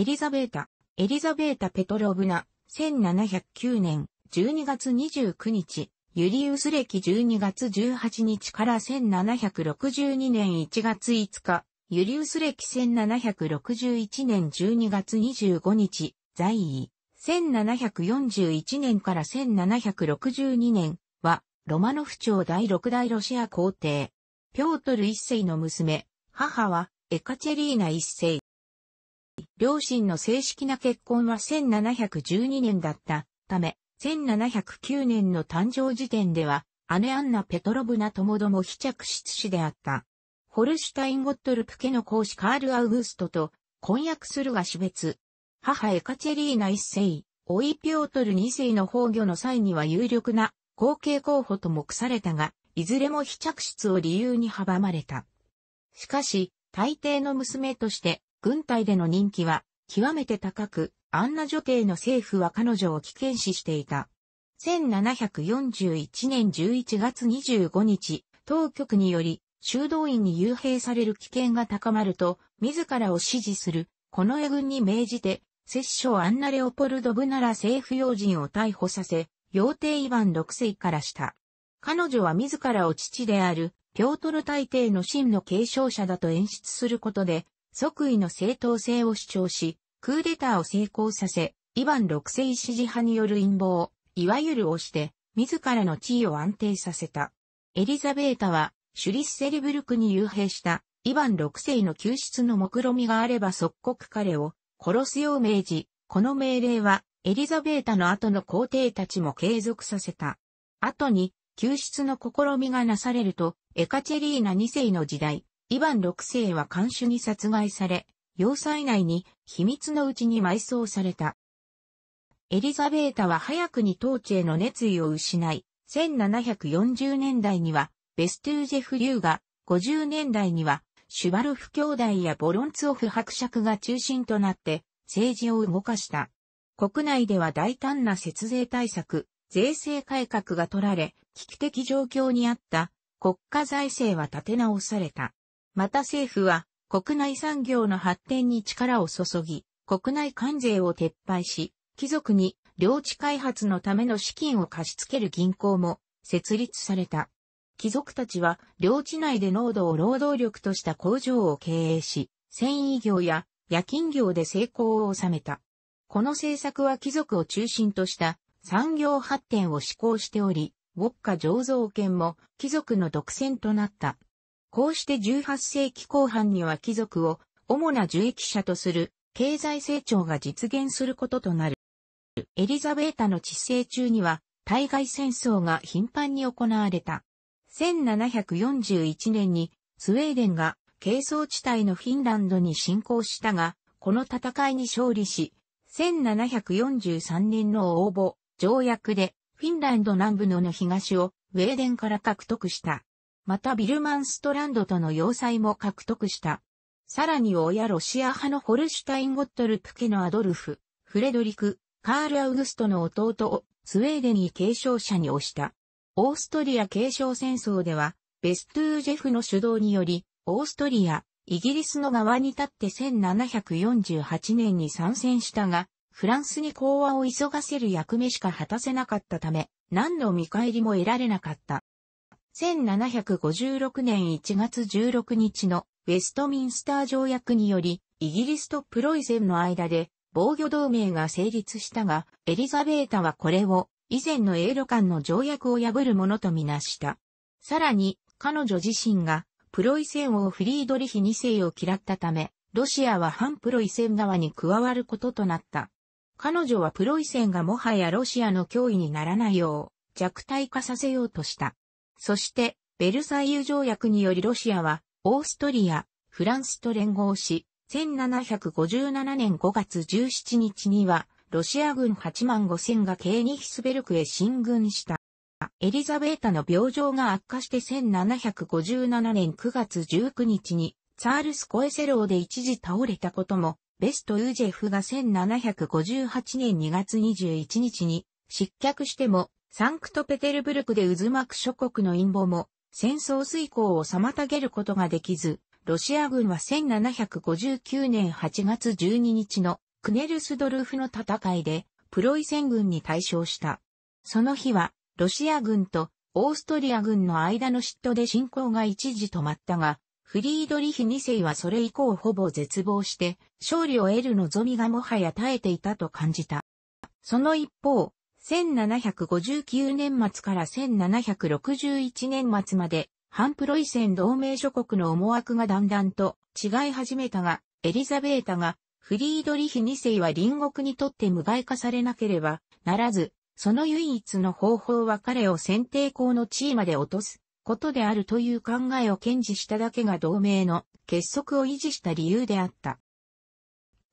エリザベータ、エリザベータ・ペトロブナ、1709年12月29日、ユリウス歴12月18日から1762年1月5日、ユリウス歴1761年12月25日、在位。1741年から1762年は、ロマノフ朝第6代ロシア皇帝、ピョートル一世の娘、母はエカチェリーナ一世。両親の正式な結婚は1712年だったため、1709年の誕生時点では、姉アンナ・ペトロブナともども非着室子であった。ホルシュタイン・ゴットルプ家の公子カール・アウグストと婚約するが死別。母エカチェリーナ一世、オイ・ピョートル二世の崩御の際には有力な後継候補と目されたが、いずれも非着室を理由に阻まれた。しかし、大抵の娘として軍隊での人気は極めて高く、アンナ女帝の政府は彼女を危険視していた。1741年11月25日、当局により、修道院に幽閉される危険が高まると、自らを支持する、この絵軍に命じて、摂政アンナ・レオポルド・ブナラ政府要人を逮捕させ、妖帝イヴァン6世からした。彼女は自らを父である、ピョートル大帝の真の継承者だと演出することで、即位の正当性を主張し、クーデターを成功させ、イヴァン六世支持派による陰謀、いわゆる押して、自らの地位を安定させた。エリザベータは、シュリッセルブルクに幽閉した、イヴァン六世の救出の目論みがあれば即刻彼を殺すよう命じ、この命令はエリザベータの後の皇帝たちも継続させた。後に救出の試みがなされると、エカチェリーナ2世の時代、イヴァン六世は監守に殺害され、要塞内に秘密のうちに埋葬された。エリザベータは早くに統治への熱意を失い、1740年代にはベストゥージェフ・リューが、50年代にはシュバルフ兄弟やボロンツオフ伯爵が中心となって政治を動かした。国内では大胆な節税対策、税制改革が取られ、危機的状況にあった国家財政は立て直された。また政府は国内産業の発展に力を注ぎ、国内関税を撤廃し、貴族に領地開発のための資金を貸し付ける銀行も設立された。貴族たちは領地内で濃度を労働力とした工場を経営し、繊維業や夜勤業で成功を収めた。この政策は貴族を中心とした産業発展を志向しており、ウォッカ醸造権も貴族の独占となった。こうして18世紀後半には貴族を主な受益者とする経済成長が実現することとなる。エリザベータの治世中には対外戦争が頻繁に行われた。1741年にスウェーデンが軽装地帯のフィンランドに侵攻したが、この戦いに勝利し、1743年の応募条約でフィンランド南部のの東をウェーデンから獲得した。またビルマンストランドとの要塞も獲得した。さらに親ロシア派のホルシュタインゴットルプ家のアドルフ、フレドリク、カール・アウグストの弟をスウェーデンに継承者に推した。オーストリア継承戦争では、ベストゥージェフの主導により、オーストリア、イギリスの側に立って1748年に参戦したが、フランスに講和を急がせる役目しか果たせなかったため、何の見返りも得られなかった。1756年1月16日のウェストミンスター条約により、イギリスとプロイセンの間で防御同盟が成立したが、エリザベータはこれを以前の英ル間の条約を破るものとみなした。さらに、彼女自身がプロイセン王フリードリヒ2世を嫌ったため、ロシアは反プロイセン側に加わることとなった。彼女はプロイセンがもはやロシアの脅威にならないよう弱体化させようとした。そして、ベルサイユ条約によりロシアは、オーストリア、フランスと連合し、1757年5月17日には、ロシア軍8万5千がケーニヒスベルクへ進軍した。エリザベータの病状が悪化して1757年9月19日に、ツァールスコエセローで一時倒れたことも、ベスト・ユージェフが1758年2月21日に失脚してもサンクトペテルブルクで渦巻く諸国の陰謀も、戦争遂行を妨げることができず、ロシア軍は1759年8月12日のクネルスドルフの戦いでプロイセン軍に対象した。その日はロシア軍とオーストリア軍の間の嫉妬で侵攻が一時止まったが、フリードリヒ2世はそれ以降ほぼ絶望して勝利を得る望みがもはや耐えていたと感じた。その一方、1759年末から1761年末まで、反プロイセン同盟諸国の思惑がだんだんと違い始めたが、エリザベータが、フリードリヒ2世は隣国にとって無害化されなければならず、その唯一の方法は彼を選定校の地位まで落とすことであるという考えを堅持しただけが同盟の結束を維持した理由であった。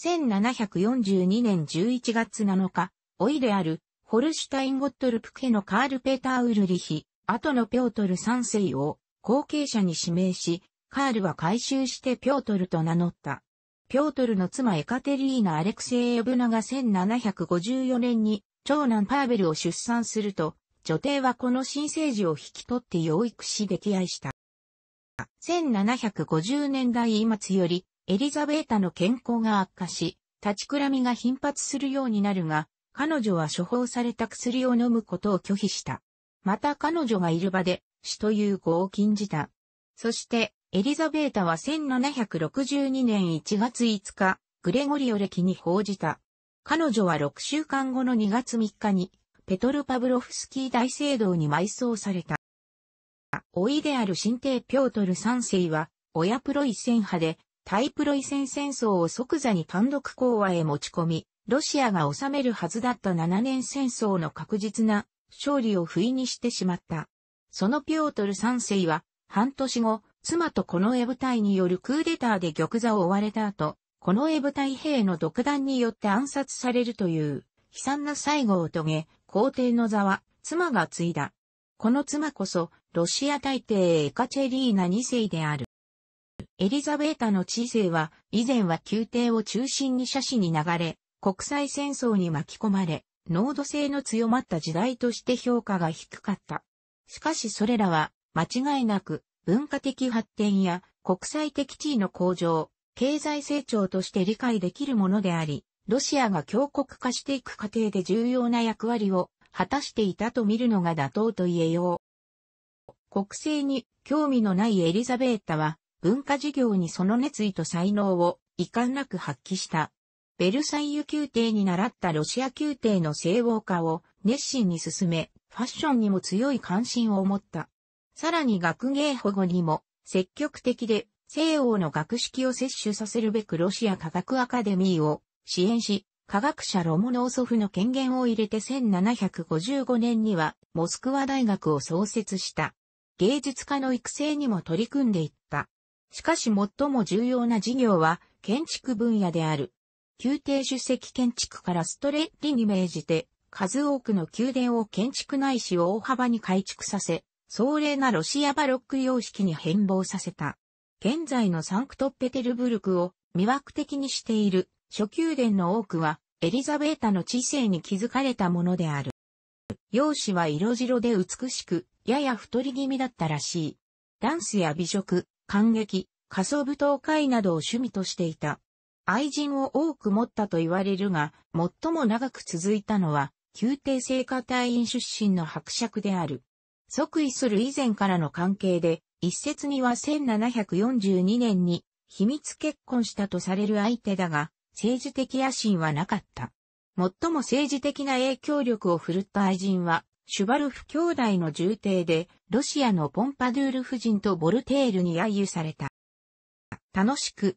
1742年11月7日、老いであるホルシュタイン・ゴットルプ家のカール・ペーター・ウルリヒ、後のピョートル3世を後継者に指名し、カールは改修してピョートルと名乗った。ピョートルの妻エカテリーナ・アレクセイエブナが1754年に長男パーベルを出産すると、女帝はこの新生児を引き取って養育し溺愛した。1750年代末よりエリザベータの健康が悪化し、立ちくらみが頻発するようになるが、彼女は処方された薬を飲むことを拒否した。また彼女がいる場で死という語を禁じた。そして、エリザベータは1762年1月5日、グレゴリオ歴に報じた。彼女は6週間後の2月3日に、ペトル・パブロフスキー大聖堂に埋葬された。老いである神帝ピョートル3世は、親プロイセン派で、タイプロイセン戦争を即座に単独講和へ持ち込み、ロシアが治めるはずだった7年戦争の確実な勝利を不意にしてしまった。そのピョートル3世は、半年後、妻とこのエ部隊によるクーデターで玉座を追われた後、このエ部隊兵の独断によって暗殺されるという、悲惨な最後を遂げ、皇帝の座は、妻が継いだ。この妻こそ、ロシア大帝エカチェリーナ2世である。エリザベータの知性は、以前は宮廷を中心に写真に流れ、国際戦争に巻き込まれ、濃度性の強まった時代として評価が低かった。しかしそれらは、間違いなく、文化的発展や国際的地位の向上、経済成長として理解できるものであり、ロシアが強国化していく過程で重要な役割を果たしていたと見るのが妥当と言えよう。国政に興味のないエリザベータは、文化事業にその熱意と才能を遺憾なく発揮した。ベルサイユ宮廷に習ったロシア宮廷の西欧化を熱心に進め、ファッションにも強い関心を持った。さらに学芸保護にも積極的で西欧の学識を摂取させるべくロシア科学アカデミーを支援し、科学者ロモノーソフの権限を入れて1755年にはモスクワ大学を創設した。芸術家の育成にも取り組んでいった。しかし最も重要な事業は建築分野である宮廷主席建築からストレッリに命じて、数多くの宮殿を建築内視を大幅に改築させ、壮麗なロシアバロック様式に変貌させた。現在のサンクトペテルブルクを魅惑的にしている初宮殿の多くはエリザベータの知性に築かれたものである。容姿は色白で美しく、やや太り気味だったらしい。ダンスや美食、感激、仮想舞踏会などを趣味としていた。愛人を多く持ったと言われるが、最も長く続いたのは、宮廷聖歌隊員出身の伯爵である。即位する以前からの関係で、一説には1742年に秘密結婚したとされる相手だが、政治的野心はなかった。最も政治的な影響力を振るった愛人は、シュバルフ兄弟の重帝で、ロシアのポンパドゥール夫人とボルテールに揶揄された。楽しく、